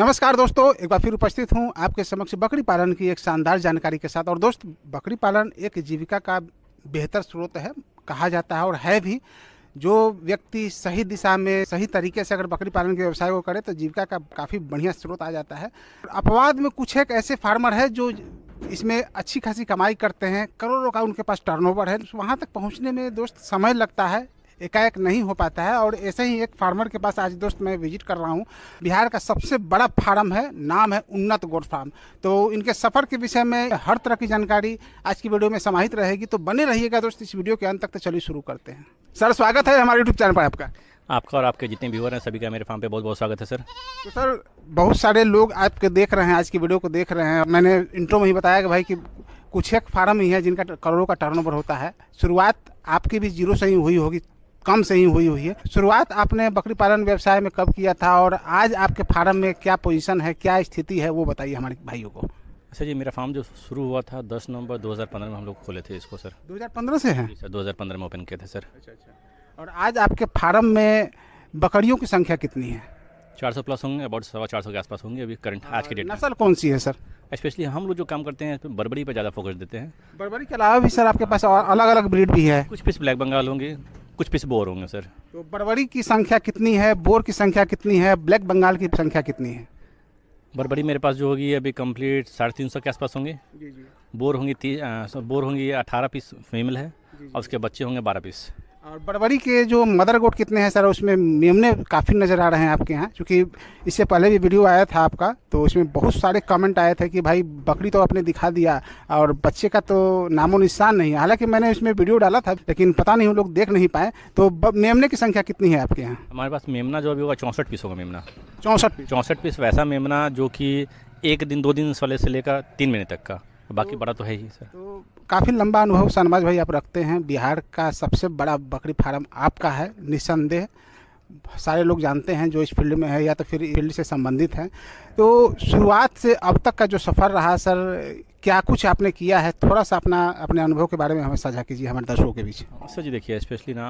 नमस्कार दोस्तों एक बार फिर उपस्थित हूँ आपके समक्ष बकरी पालन की एक शानदार जानकारी के साथ और दोस्त बकरी पालन एक जीविका का बेहतर स्रोत है कहा जाता है और है भी जो व्यक्ति सही दिशा में सही तरीके से अगर बकरी पालन के व्यवसाय को करे तो जीविका का काफ़ी बढ़िया स्रोत आ जाता है अपवाद में कुछ एक ऐसे फार्मर है जो इसमें अच्छी खासी कमाई करते हैं करोड़ों का उनके पास टर्नओवर है वहाँ तक पहुँचने में दोस्त समय लगता है एकाएक नहीं हो पाता है और ऐसे ही एक फार्मर के पास आज दोस्त मैं विजिट कर रहा हूँ बिहार का सबसे बड़ा फार्म है नाम है उन्नत गोड फार्म तो इनके सफ़र के विषय में हर तरह की जानकारी आज की वीडियो में समाहित रहेगी तो बने रहिएगा दोस्त इस वीडियो के अंत तक तो चलिए शुरू करते हैं सर स्वागत है हमारे यूट्यूब चैनल पर आपका आपका और आपके जितने व्यूअर हैं सभी का मेरे फार्म पे बहुत बहुत स्वागत है सर तो सर बहुत सारे लोग आपके देख रहे हैं आज की वीडियो को देख रहे हैं मैंने इंट्रो में ही बताया कि भाई कि कुछ एक फार्म ही है जिनका करोड़ों का टर्नओवर होता है शुरुआत आपकी भी जीरो से ही हुई होगी कम से ही हुई हुई है शुरुआत आपने बकरी पालन व्यवसाय में कब किया था और आज आपके फार्म में क्या पोजीशन है क्या स्थिति है वो बताइए हमारे भाइयों को सर अच्छा जी मेरा फार्म जो शुरू हुआ था 10 नवंबर 2015 में हम लोग खोले थे इसको सर 2015 से है सर 2015 में ओपन किए थे सर अच्छा अच्छा और आज आपके फार्म में बकरियों की संख्या कितनी है 400 प्लस होंगे अबाउट सवा चार के आसपास होंगे अभी करंट आज के डेट में नस्ल कौन सी है सर स्पेशली हम लोग जो काम करते हैं तो बरबरी पर ज़्यादा फोकस देते हैं बरबरी के अलावा भी सर आपके पास और अलग अलग ब्रीड भी है कुछ पीस ब्लैक बंगाल होंगे कुछ पीस बोर होंगे सर तो बड़बड़ी की संख्या कितनी है बोर की संख्या कितनी है ब्लैक बंगाल की संख्या कितनी है बड़बड़ी मेरे पास जो होगी अभी कंप्लीट साढ़े तीन सौ के आसपास होंगे बोर होंगी तीस बोर होंगी अठारह पीस फीमेल है और उसके बच्चे होंगे बारह पीस और बड़बड़ी के जो मदर गोट कितने हैं सर उसमें मेमने काफ़ी नज़र आ रहे हैं आपके यहाँ क्योंकि इससे पहले भी वीडियो आया था आपका तो उसमें बहुत सारे कमेंट आए थे कि भाई बकरी तो आपने दिखा दिया और बच्चे का तो नामो निशान नहीं है हालांकि मैंने इसमें वीडियो डाला था लेकिन पता नहीं हम लोग देख नहीं पाए तो मेमने की संख्या कितनी है आपके यहाँ हमारे पास मेमना जो अभी होगा चौंसठ पीस होगा मेमना चौंसठ पीस चौंसठ पीस वैसा मेमना जो कि एक दिन दो दिन वाले से लेकर तीन महीने तक का बाकी तो, बड़ा तो है ही सर तो काफ़ी लंबा अनुभव शाहनवाज भाई आप रखते हैं बिहार का सबसे बड़ा बकरी फार्म आपका है निसंदेह सारे लोग जानते हैं जो इस फील्ड में है या तो फिर फील्ड से संबंधित हैं तो शुरुआत से अब तक का जो सफ़र रहा सर क्या कुछ आपने किया है थोड़ा सा अपना अपने अनुभव के बारे में हमें साझा कीजिए हमारे दर्शकों के बीच हाँ, सर जी देखिए स्पेशली ना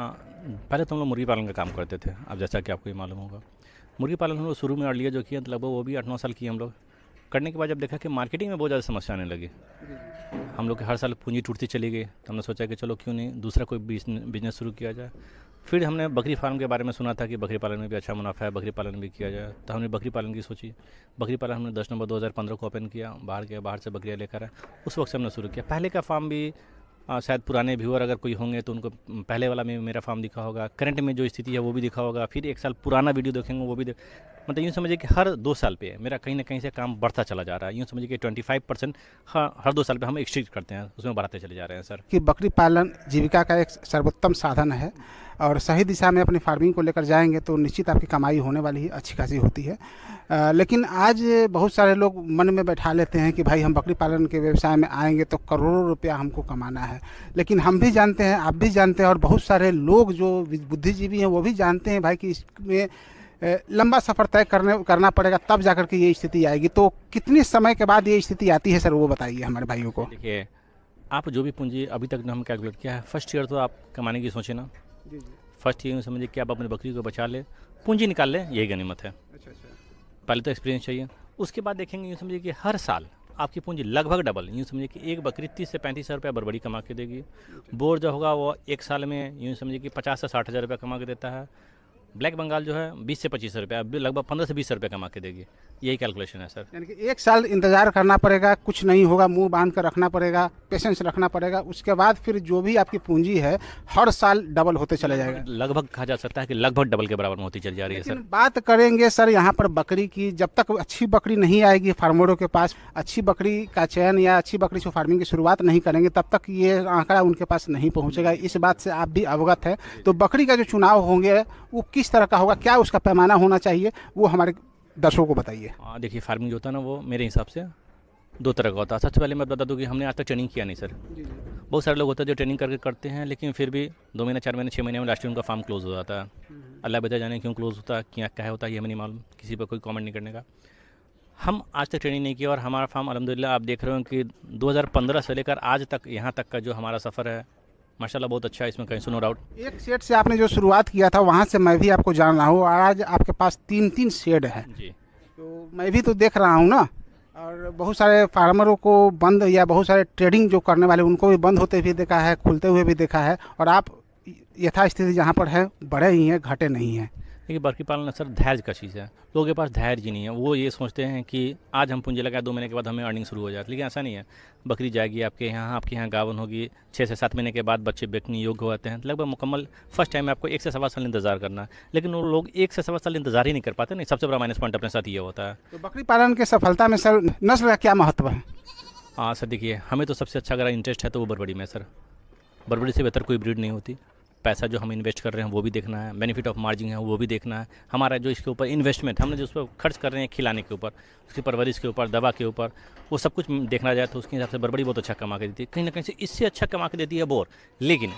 पहले तो हम लोग मुर्गी पालन का काम करते थे अब जैसा कि आपको ये मालूम होगा मुर्गी पालन हम लोग शुरू में लिया जो किया तो लगभग वो भी आठ नौ साल किए हम लोग करने के बाद जब देखा कि मार्केटिंग में बहुत ज़्यादा समस्या आने लगी हम लोग के हर साल पूंजी टूटती चली गई तो हमने सोचा कि चलो क्यों नहीं दूसरा कोई बिजनेस शुरू किया जाए फिर हमने बकरी फार्म के बारे में सुना था कि बकरी पालन में भी अच्छा मुनाफा है बकरी पालन भी किया जाए तो हमने बकरी पालन की सोची बकरी पालन हमने दस नंबर दो को ओपन किया बाहर के बाहर से बकरियाँ लेकर आए उस वक्त से हमने शुरू किया पहले का फार्म भी आ, शायद पुराने व्यूअर अगर कोई होंगे तो उनको पहले वाला में मेरा फार्म दिखा होगा करंट में जो स्थिति है वो भी दिखा होगा फिर एक साल पुराना वीडियो देखेंगे वो भी मतलब यूँ समझिए कि हर दो साल पे मेरा कहीं ना कहीं से काम बढ़ता चला जा रहा है यूँ समझिए कि ट्वेंटी फाइव परसेंट हर दो साल पे हम एक्सचेंज करते हैं उसमें बढ़ाते चले जा रहे हैं सर कि बकरी पालन जीविका का एक सर्वोत्तम साधन है और सही दिशा में अपनी फार्मिंग को लेकर जाएंगे तो निश्चित आपकी कमाई होने वाली ही अच्छी खासी होती है आ, लेकिन आज बहुत सारे लोग मन में बैठा लेते हैं कि भाई हम बकरी पालन के व्यवसाय में आएंगे तो करोड़ों रुपया हमको कमाना है लेकिन हम भी जानते हैं आप भी जानते हैं और बहुत सारे लोग जो बुद्धिजीवी हैं वो भी जानते हैं भाई कि इसमें लंबा सफ़र तय करने करना पड़ेगा तब जाकर के ये स्थिति आएगी तो कितने समय के बाद ये स्थिति आती है सर वो बताइए हमारे भाइयों को देखिए आप जो भी पूंजी अभी तक हम कैलकुलेट किया है फर्स्ट ईयर तो आप कमाने की सोचे ना फर्स्ट ईयर में समझिए कि आप अपने बकरी को बचा ले पूंजी निकाल लें यही गनीमत है अच्छा अच्छा पहले तो एक्सपीरियंस चाहिए उसके बाद देखेंगे यूँ समझिए कि हर साल आपकी पूंजी लगभग डबल यूँ समझिए कि एक बकरी तीस से पैंतीस हज़ार रुपया बड़बड़ी कमा के देगी अच्छा। बोर जो होगा वो एक साल में यूँ समझिए कि पचास से साठ हज़ार रुपया कमा के देता है ब्लैक बंगाल जो है बीस से पच्चीस रुपया लगभग पंद्रह से बीस रुपये कमा के देगी यही कैलकुलेशन है सर यानी कि एक साल इंतज़ार करना पड़ेगा कुछ नहीं होगा मुंह बांध कर रखना पड़ेगा पेशेंस रखना पड़ेगा उसके बाद फिर जो भी आपकी पूंजी है हर साल डबल होते चले जाएगा लगभग कहा जा सकता है कि लगभग डबल के बराबर में होती चली जा रही है सर बात करेंगे सर यहाँ पर बकरी की जब तक अच्छी बकरी नहीं आएगी फार्मरों के पास अच्छी बकरी का चयन या अच्छी बकरी से फार्मिंग की शुरुआत नहीं करेंगे तब तक ये आंकड़ा उनके पास नहीं पहुँचेगा इस बात से आप भी अवगत है तो बकरी का जो चुनाव होंगे वो किस तरह का होगा क्या उसका पैमाना होना चाहिए वो हमारे दर्शकों को बताइए हाँ, देखिए फार्मिंग जो होता है ना वो मेरे हिसाब से दो तरह का होता है सबसे पहले मैं बता दूँ कि हमने आज तक ट्रेनिंग किया नहीं सर बहुत सारे लोग होते हैं जो ट्रेनिंग करके करते हैं लेकिन फिर भी दो महीने चार महीने छः महीने में लास्ट उनका फार्म क्लोज़ हो जाता है हम्म। अल्लाह बता जाने क्यों क्लोज़ होता है क्या क्या होता है ये हमें नहीं मालूम किसी पर कोई कॉमेंट नहीं करने का हम आज तक ट्रेनिंग नहीं किया और हमारा फार्म अलहमदिल्ला आप देख रहे हो कि 2015 से लेकर आज तक यहाँ तक का जो हमारा सफ़र है माशाल्लाह बहुत अच्छा है इसमें कहीं सुनो डाउट एक सेट से आपने जो शुरुआत किया था वहाँ से मैं भी आपको जान रहा हूँ और आज आपके पास तीन तीन शेड है जी तो मैं भी तो देख रहा हूँ ना और बहुत सारे फार्मरों को बंद या बहुत सारे ट्रेडिंग जो करने वाले उनको भी बंद होते हुए देखा है खुलते हुए भी देखा है और आप यथास्थिति जहाँ पर है बड़े ही हैं घटे नहीं हैं देखिए बकरी पालन अक्सर धैर्य का चीज़ है लोगों के पास धैर्य ही नहीं है वो ये सोचते हैं कि आज हम पूंजी लगाए दो महीने के बाद हमें अर्निंग शुरू हो जाए लेकिन ऐसा नहीं है बकरी जाएगी आपके यहाँ आपके यहाँ गावन होगी छः से सात महीने के बाद बच्चे बेचने योग्य होते हैं लगभग मुकम्मल फर्स्ट टाइम आपको एक से सवा साल इंतजार करना लेकिन वो लोग एक से सवा साल इंतजार ही नहीं कर पाते नहीं सबसे बड़ा माइनस पॉइंट अपने साथ ये होता है तो बकरी पालन की सफलता में सर नस्ल का क्या महत्व है हाँ सर देखिए हमें तो सबसे अच्छा अगर इंटरेस्ट है तो वो बरबड़ी में सर बरबड़ी से बेहतर कोई ब्रीड नहीं होती पैसा जो हम इन्वेस्ट कर रहे हैं वो भी देखना है बेनिफिट ऑफ मार्जिन है वो भी देखना है हमारा जो इसके ऊपर इन्वेस्टमेंट हमने जो उस पर खर्च कर रहे हैं खिलाने के ऊपर उसकी परवरिश के ऊपर दवा के ऊपर वो सब कुछ देखना जाए तो उसके हिसाब से बड़बड़ी बहुत अच्छा कमा के देती है कहीं ना कहीं से इससे अच्छा कमा के देती है बोर लेकिन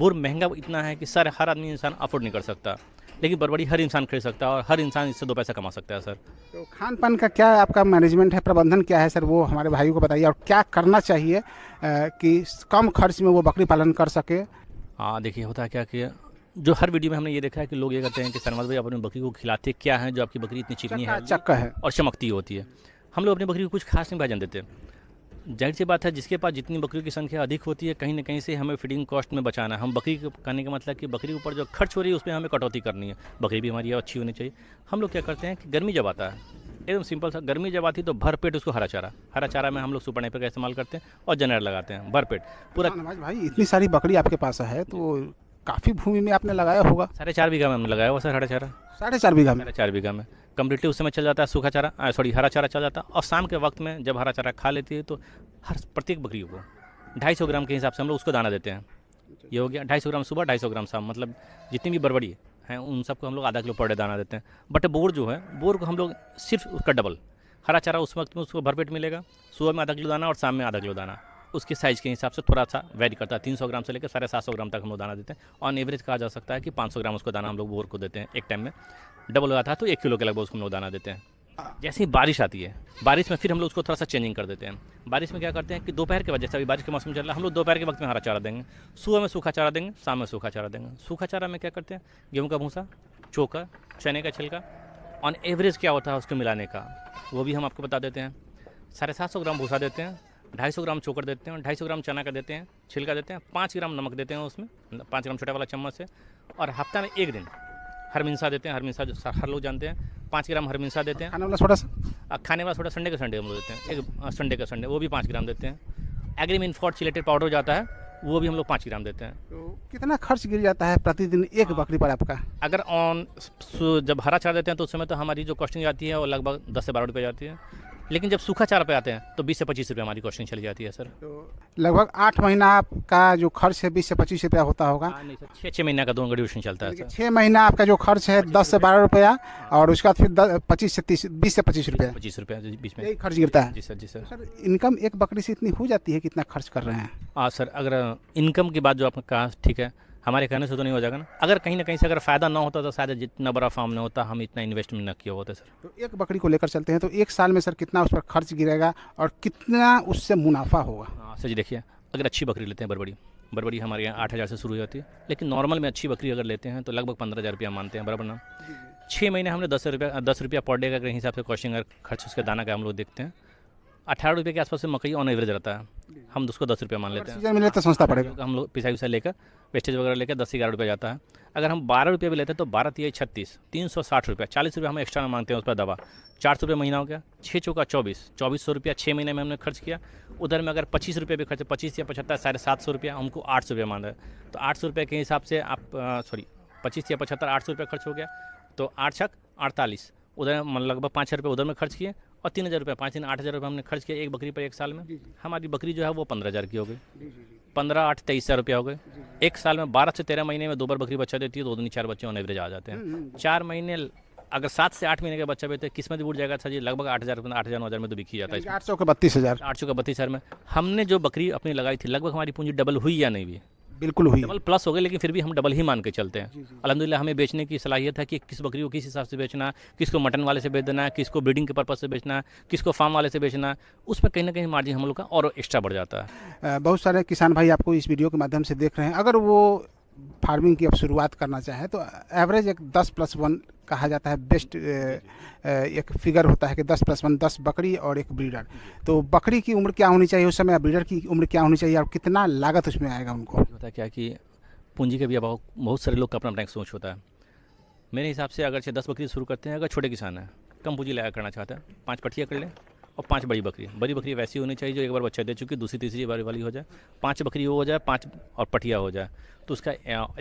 बोर महंगा इतना है कि सर हर आदमी इंसान अफोर्ड नहीं कर सकता लेकिन बड़बड़ी हर इंसान खरीद सकता है और हर इंसान इससे दो पैसा कमा सकता है सर तो खान पान का क्या आपका मैनेजमेंट है प्रबंधन क्या है सर वो हमारे भाइयों को बताइए और क्या करना चाहिए कि कम खर्च में वो बकरी पालन कर सके हाँ, देखिए होता है क्या कि जो हर वीडियो में हमने ये देखा है कि लोग ये कहते हैं कि सरमद भाई अपनी बकरी को खिलाते क्या है जो आपकी बकरी इतनी चिकनी है चक्का है और चमकती होती है हम लोग अपनी बकरी को कुछ खास नहीं भाजन देते जाहिर सी बात है जिसके पास जितनी बकरियों की संख्या अधिक होती है कहीं ना कहीं से हमें फीडिंग कॉस्ट में बचाना हम बकरी को कहने का मतलब कि बकरी के ऊपर जो खर्च हो रही है उसमें हमें कटौती करनी है बकरी भी हमारी अच्छी होनी चाहिए हम लोग क्या करते हैं कि गर्मी जब आता है एकदम सिंपल सा गर्मी जब आती तो भर पेट उसको हरा चारा हरा चारा में हम लोग सुपर नेपर का इस्तेमाल करते हैं और जनर लगाते हैं भर पेट पूरा हाँ, भाई इतनी सारी बकरी आपके पास है तो काफ़ी भूमि में आपने लगाया होगा साढ़े चार बीघा में हमने लगाया हुआ सर हरा चारा साढ़े चार बीघा में साढ़े चार बीघा में कम्प्लीटली उस समय चल जाता है सूखा चारा सॉरी हरा चारा चल जाता है और शाम के वक्त में जब हरा चारा खा लेती है तो हर प्रत्येक बकरी को ढाई सौ ग्राम के हिसाब से हम लोग उसको दाना देते हैं ये हो गया ढाई सौ ग्राम सुबह ढाई सौ ग्राम शाम मतलब जितनी भी बरबड़ी है हैं उन सबको हम लोग आधा किलो पर दाना देते हैं बट बोर जो है बोर को हम लोग सिर्फ उसका डबल हरा चारा उस वक्त में उसको भरपेट मिलेगा सुबह में आधा किलो दाना और शाम में आधा किलो दाना उसके साइज़ के हिसाब से थोड़ा सा वेरी करता है तीन सौ ग्राम से लेकर साढ़े सात सौ ग्राम तक हम लोग दाना देते हैं ऑन एवरेज कहा जा सकता है कि पाँच सौ ग्राम उसको दाना हम लोग बोर को देते हैं एक टाइम में डबल हो जाता है तो एक किलो के लगभग उसको हम लोग दाना देते हैं जैसे ही बारिश आती है बारिश में फिर हम लोग उसको थोड़ा सा चेंजिंग कर देते हैं बारिश में क्या करते हैं कि दोपहर के बाद जैसे अभी बारिश के मौसम चल रहा है हम लोग दोपहर के वक्त में हरा चारा देंगे सुबह में सूखा चारा देंगे शाम में सूखा चारा देंगे सूखा चारा में क्या करते हैं गेहूँ का भूसा चोका चने का छिलका ऑन एवरेज क्या होता है उसको मिलाने का वो भी हम आपको बता देते हैं साढ़े सात सौ ग्राम भूसा देते हैं ढाई सौ ग्राम चोकर देते हैं ढाई सौ ग्राम चना का देते हैं छिलका देते हैं पाँच ग्राम नमक देते हैं उसमें पाँच ग्राम छोटा वाला चम्मच से और हफ्ता में एक दिन मिनसा देते हैं हरमिनसा जो हर लोग जानते हैं पाँच ग्राम मिनसा देते हैं खाने वाला सा खाने वाला थोड़ा संडे का संडे हम लोग देते हैं एक संडे का संडे वो भी पाँच ग्राम देते हैं एग्रीम इनफॉर्चुलेटेड पाउडर जाता है वो भी हम लोग पाँच ग्राम देते हैं तो कितना खर्च गिर जाता है प्रतिदिन एक हाँ। बकरी पर आपका अगर ऑन जब हरा चारा देते हैं तो उस समय तो हमारी जो कॉस्टिंग जाती है वो लगभग दस से बारह रुपये जाती है लेकिन जब सूखा चारा पे आते हैं तो 20 से 25 रुपये हमारी कॉस्टिंग चली जाती है सर तो लगभग आठ महीना आपका जो खर्च है बीस से पच्चीस रुपया होता होगा छः हाँ, छः महीना का दोनों का ड्यूशन चलता है छः महीना आपका जो खर्च है दस से बारह रुपया हाँ। और उसके बाद फिर पच्चीस से तीस बीस से पच्चीस रुपया पच्चीस रुपया बीस में खर्च गिरता है जी सर जी सर सर इनकम एक बकरी से इतनी हो जाती है कितना खर्च कर रहे हैं हाँ सर अगर इनकम की बात जो आपने कहा ठीक है हमारे कहने से तो नहीं हो जाएगा ना अगर कहीं ना कहीं से अगर फ़ायदा ना होता तो शायद जितना बड़ा फार्म ना होता हम इतना इन्वेस्टमेंट ना किया होता सर तो एक बकरी को लेकर चलते हैं तो एक साल में सर कितना उस पर खर्च गिरेगा और कितना उससे मुनाफा होगा हाँ सर जी देखिए अगर अच्छी बकरी लेते हैं बरबड़ी बरबड़ी हमारे यहाँ आठ हज़ार से शुरू हो जाती है लेकिन नॉर्मल में अच्छी बकरी अगर लेते हैं तो लगभग पंद्रह हज़ार रुपया मानते हैं बराबर ना छः महीने हमने दस रुपया दस रुपया पर डे का हिसाब से कॉस्टिंग खर्च उसके दाना का हम लोग देखते हैं अठारह रुपये के आसपास से मकई ऑन एवरेज रहता है हम उसको दस रुपये मान लेते हैं तो सस्ता हाँ, पड़ेगा हम लोग पिसाई उसा लेकर वेस्टेज वगैरह लेकर दस ग्यारह रुपये जाता है अगर हम बारह रुपये भी लेते हैं तो बारह तीय छत्तीस तीन सौ साठ रुपये चालीस रुपये हम एक्स्ट्रा मांगते हैं उस पर दवा चार सौ रुपये महीना हो गया छः चौका चौबीस चौबीस सौ रुपया छः महीने में हमने खर्च किया उधर में अगर पच्चीस रुपये भी खर्च पच्चीस या पचहत्तर साढ़े सात सौ रुपया हमको आठ सौ रुपये मान रहे तो आठ सौ रुपये के हिसाब से आप सॉरी पच्चीस या पचहत्तर आठ सौ रुपये खर्च हो गया तो आठ छक अड़तालीस उधर लगभग पाँच हज़ार रुपये उधर में खर्च किए और तीन हज़ार रुपये पाँच तीन आठ हज़ार रुपये हमने खर्च किया एक बकरी पर एक साल में हमारी बकरी जो है वो पंद्रह हज़ार की हो गई पंद्रह आठ तेईस हज़ार रुपये हो गए एक साल में बारह से तेरह महीने में दो बार बकरी बच्चा देती है दो दिन चार बच्चे ऑन एवरेज आ जाते हैं हम्म, हम्म, हम्म। चार महीने अगर सात से आठ महीने का बच्चा बेहतर किस्मत बूट जाएगा सर जी लगभग आठ हज़ार आठ हज़ार नौ हज़ार में तो बिकी जाता है आठ सौ का बत्तीस हज़ार आठ सौ का बत्तीस हज़ार में हमने जो बकरी अपनी लगाई थी लगभग हमारी पूंजी डबल हुई या नहीं भी बिल्कुल हुई डबल प्लस हो गए लेकिन फिर भी हम डबल ही मान के चलते हैं अलहमदिल्ला हमें बेचने की सलाहियत है कि किस बकरी को किस हिसाब से बेचना किसको मटन वाले से बेच देना किसको ब्रीडिंग के पर्पज़ से बेचना किसको फार्म वाले से बेचना उसमें कहीं ना कहीं मार्जिन हम लोग का और एक्स्ट्रा बढ़ जाता है बहुत सारे किसान भाई आपको इस वीडियो के माध्यम से देख रहे हैं अगर वो फार्मिंग की अब शुरुआत करना चाहें तो एवरेज एक दस प्लस वन कहा जाता है बेस्ट एक फिगर होता है कि दस प्लस वन दस बकरी और एक ब्रीडर तो बकरी की उम्र क्या होनी चाहिए उस समय ब्रीडर की उम्र क्या होनी चाहिए और कितना लागत उसमें आएगा उनको होता क्या कि पूंजी के भी अभाव बहुत सारे लोग का अपना अपना एक सोच होता है मेरे हिसाब से अगर चाहे दस बकरी शुरू करते हैं अगर छोटे किसान हैं कम पूंजी लगाया करना चाहते हैं पाँच पठिया कर लें और पांच बड़ी बकरी बड़ी बकरी वैसी होनी चाहिए जो एक बार बच्चा दे चुकी दूसरी तीसरी बारी वाली हो जाए पांच बकरी वो हो जाए पांच और पटिया हो जाए तो उसका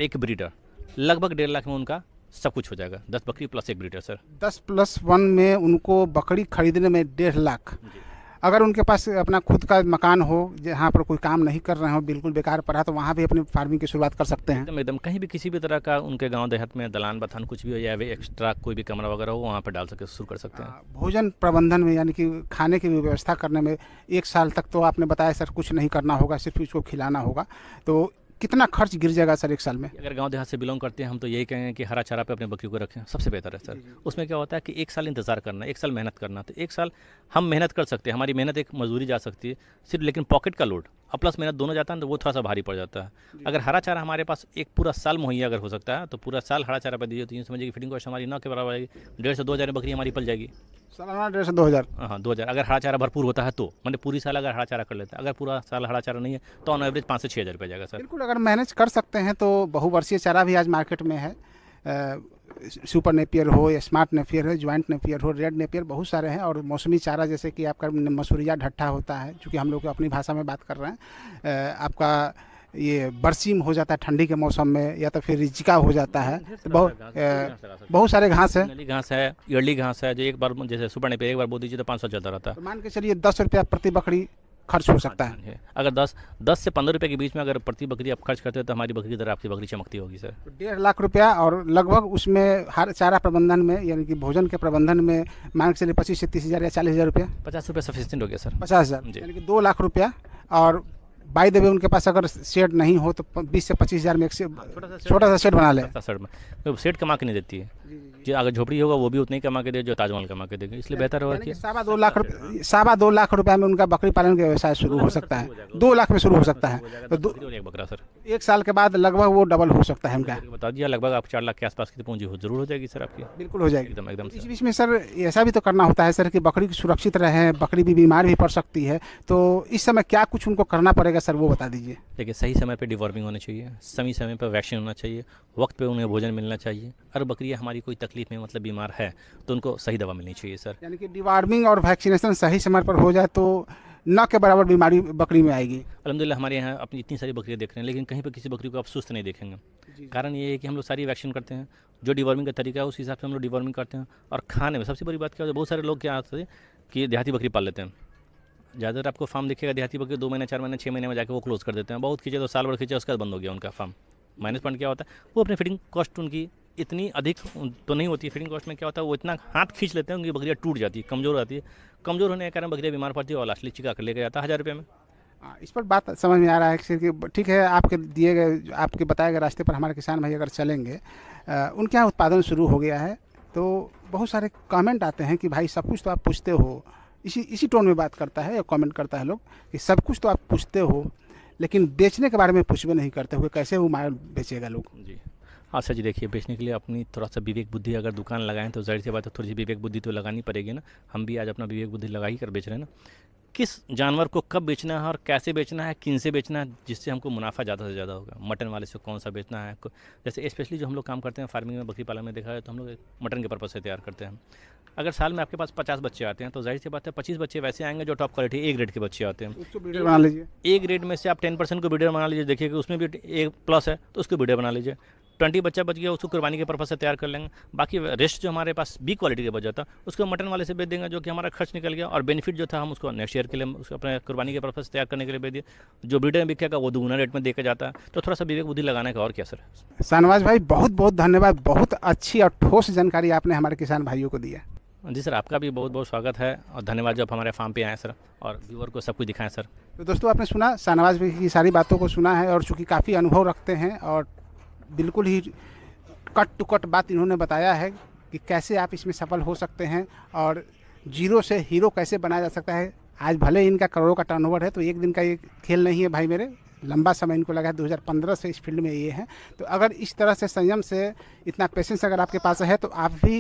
एक ब्रीडर लगभग डेढ़ लाख में उनका सब कुछ हो जाएगा दस बकरी प्लस एक ब्रीडर सर दस प्लस वन में उनको बकरी खरीदने में डेढ़ लाख अगर उनके पास अपना खुद का मकान हो जहाँ पर कोई काम नहीं कर रहे हो बिल्कुल बेकार पड़ा तो वहाँ भी अपनी फार्मिंग की शुरुआत कर सकते हैं एकदम कहीं भी किसी भी तरह का उनके गांव देहात में दलान बथान कुछ भी हो या एक्स्ट्रा कोई भी कमरा वगैरह हो वहाँ पर डाल सके शुरू कर सकते हैं हाँ, भोजन प्रबंधन में यानी कि खाने की व्यवस्था करने में एक साल तक तो आपने बताया सर कुछ नहीं करना होगा सिर्फ उसको खिलाना होगा तो कितना खर्च गिर जाएगा सर एक साल में अगर गांव देहात से बिलोंग करते हैं हम तो यही कहेंगे कि हरा चारा पे अपने बकरी को रखें सबसे बेहतर है सर उसमें क्या होता है कि एक साल इंतज़ार करना एक साल मेहनत करना तो एक साल हम मेहनत कर सकते हैं हमारी मेहनत एक मजदूरी जा सकती है सिर्फ लेकिन पॉकेट का लोड और प्लस मेहनत दोनों जाता है तो वो थोड़ा सा भारी पड़ जाता है अगर हरा चारा हमारे पास एक पूरा साल मुहैया अगर हो सकता है तो पूरा साल हरा चारा पर दीजिए तो ये समझिए फिटिंग कॉस्ट हमारी नौ के बराबर आएगी डेढ़ से दो हज़ार बकरी हमारी पल जाएगी सालाना डेढ़ से दो हज़ार हाँ दो हज़ार अगर हरा चारा भरपूर होता है तो मैंने मतलब पूरी साल अगर हरा चारा कर लेते हैं अगर पूरा साल हरा चारा नहीं है तो ऑन एवरेज पाँच से छः हज़ार रुपये जाएगा सर बिल्कुल अगर मैनेज कर सकते हैं तो बहुवर्षीय चारा भी आज मार्केट में है सुपर नेपियर हो या स्मार्ट नेपियर है ज्वाइंट नेपियर हो रेड नेपियर बहुत सारे हैं और मौसमी चारा जैसे कि आपका मसूरिया ढट्ठा होता है चूँकि हम लोग अपनी भाषा में बात कर रहे हैं आपका ये बरसीम हो जाता है ठंडी के मौसम में या तो फिर रिजिका हो जाता है तो बहुत बहुत सारे घास है घास है ईयरली घास है जो एक बार जैसे सुपर नेपियर एक बार बोल दीजिए तो पाँच सौ चलता रहता है तो मान के चलिए दस रुपया प्रति बकरी खर्च हो सकता है, अगर दस दस से पंद्रह रुपये के बीच में अगर प्रति बकरी आप खर्च करते हैं तो हमारी बकरी की तरह आपकी बकरी चमकती होगी सर डेढ़ लाख रुपया और लगभग उसमें हर चारा प्रबंधन में यानी कि भोजन के प्रबंधन में मांग के चलिए पच्चीस से तीस हज़ार या चालीस हज़ार रुपया पचास रुपया सफिशियंट हो गया सर पचास हज़ार यानी कि दो लाख रुपया और बाई देवे उनके पास अगर सेट नहीं हो तो बीस से पच्चीस हज़ार में एक छोटा सा सेट बना लेट सेट कमा के नहीं देती है जो अगर झोपड़ी होगा वो भी उतनी कमा के दे जो ताजमहल कमा के देगा इसलिए बेहतर होगा सवा दो लाख सवा दो लाख रुपया में उनका बकरी पालन का व्यवसाय शुरू हो सकता है दो लाख में शुरू हो सकता है तो एक तो तो बकरा सर एक साल के बाद लगभग वो डबल हो सकता है उनका बता दिया लगभग आप चार लाख के आसपास की तो पूंजी जरूर हो जाएगी सर आपकी बिल्कुल हो जाएगी एकदम एकदम इस बीच में सर ऐसा भी तो करना होता है सर कि बकरी सुरक्षित रहे बकरी भी बीमार भी पड़ सकती है तो इस समय क्या कुछ उनको करना पड़ेगा सर वो बता दीजिए देखिए सही समय पर डिवॉर्मिंग होना चाहिए सही समय पर वैक्सीन होना चाहिए वक्त पर उन्हें भोजन मिलना चाहिए और बकरियाँ हमारी कोई तकलीफ तकलीफ में मतलब बीमार है तो उनको सही दवा मिलनी चाहिए सर यानी कि डिवार्मिंग और वैक्सीनेशन सही समय पर हो जाए तो न के बराबर बीमारी बकरी में आएगी अलहमदिल्ला हमारे यहाँ अपनी इतनी सारी बकरियाँ देख रहे हैं लेकिन कहीं पर किसी बकरी को आप सुस्त नहीं देखेंगे कारण ये है कि हम लोग सारी वैक्सीन करते हैं जो डिवॉर्मिंग का तरीका है उस हिसाब से हम लोग डिवॉर्मिंग करते हैं और खाने में सबसे बड़ी बात क्या होती है बहुत सारे लोग क्या आते हैं कि देहाती बकरी पाल लेते हैं ज़्यादातर आपको फार्म दिखेगा देहाती बकरी दो महीने चार महीने छः महीने में जाकर वो क्लोज़ कर देते हैं बहुत खींचे तो साल भर खींचे उसके बाद बंद हो गया उनका फार्म माइनस पॉइंट क्या होता है वो अपनी फिटिंग कॉस्ट उनकी इतनी अधिक तो नहीं होती फीडिंग कॉस्ट में क्या होता है वो इतना हाथ खींच लेते हैं उनकी बकरियाँ टूट जाती है कमज़ोर रहती है कमज़ोर होने के कारण बकरियाँ बीमार पड़ती है और लास्टली चिका कर लेकर जाता है हज़ार रुपये में हाँ, इस पर बात समझ में आ रहा है कि ठीक है आपके दिए गए आपके बताए गए रास्ते पर हमारे किसान भाई अगर चलेंगे उनके यहाँ उत्पादन शुरू हो गया है तो बहुत सारे कमेंट आते हैं कि भाई सब कुछ तो आप पूछते हो इसी इसी टोन में बात करता है या कमेंट करता है लोग कि सब कुछ तो आप पूछते हो लेकिन बेचने के बारे में पूछबे नहीं करते हुए कैसे वो माल बेचेगा लोग जी अच्छा जी देखिए बेचने के लिए अपनी थोड़ा सा विवेक बुद्धि अगर दुकान लगाएं तो जाहिर सी बात है थोड़ी सी विवेक बुद्धि तो लगानी पड़ेगी ना हम भी आज अपना विवेक बुद्धि लगा ही कर बेच रहे हैं ना किस जानवर को कब बेचना है और कैसे बेचना है किन से बेचना है जिससे हमको मुनाफा ज़्यादा से ज़्यादा होगा मटन वाले से कौन सा बेचना है जैसे स्पेशली जो हम लोग काम करते हैं फार्मिंग में बकरी पालन में देखा जाए तो हम लोग मटन के पर्पज़ से तैयार करते हैं अगर साल में आपके पास पचास बच्चे आते हैं तो जाहिर सी बात है पच्चीस बच्चे वैसे आएंगे जो टॉप क्वालिटी ए ग्रेड के बच्चे आते हैं उसको वीडियो बना लीजिए ए ग्रेड में से आप टेन परसेंट को वीडियो बना लीजिए देखिए कि उसमें भी एक प्लस है तो उसको वीडियो बना लीजिए ट्वेंटी बच्चा बच गया उसको कुर्बानी के पर्पज़ से तैयार कर लेंगे बाकी रेस्ट जो हमारे पास बी क्वालिटी का बचा था उसको मटन वाले से बेच देंगे जो कि हमारा खर्च निकल गया और बेनिफिट जो था हम उसको नेक्स्ट ईयर के लिए उसको अपने कुर्बानी के पर्पज़ से तैयार करने के लिए बेच दिए जो ब्रिटेन में बिकेगा वो दुगुना रेट में देखा जाता है तो थोड़ा सा विवेक बुद्धि लगाने का और क्या सर शाहनवाज भाई बहुत बहुत धन्यवाद बहुत अच्छी और ठोस जानकारी आपने हमारे किसान भाइयों को दिया जी सर आपका भी बहुत बहुत स्वागत है और धन्यवाद जो आप हमारे फार्म पे आए सर और व्यूअर को सब कुछ दिखाएं सर तो दोस्तों आपने सुना शाहनवाज भाई की सारी बातों को सुना है और चूँकि काफ़ी अनुभव रखते हैं और बिल्कुल ही कट टू कट बात इन्होंने बताया है कि कैसे आप इसमें सफल हो सकते हैं और जीरो से हीरो कैसे बनाया जा सकता है आज भले ही इनका करोड़ों का टर्नओवर है तो एक दिन का ये खेल नहीं है भाई मेरे लंबा समय इनको लगा है 2015 से इस फील्ड में ये हैं तो अगर इस तरह से संयम से इतना पेशेंस अगर आपके पास है तो आप भी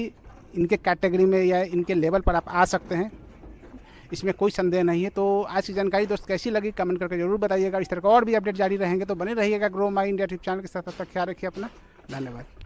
इनके कैटेगरी में या इनके लेवल पर आप आ सकते हैं इसमें कोई संदेह नहीं है तो आज की जानकारी दोस्त कैसी लगी कमेंट करके जरूर बताइएगा इस तरह का और भी अपडेट जारी रहेंगे तो बने रहिएगा grow my India YouTube channel के साथ साथ तक ख्याल रखिए अपना धन्यवाद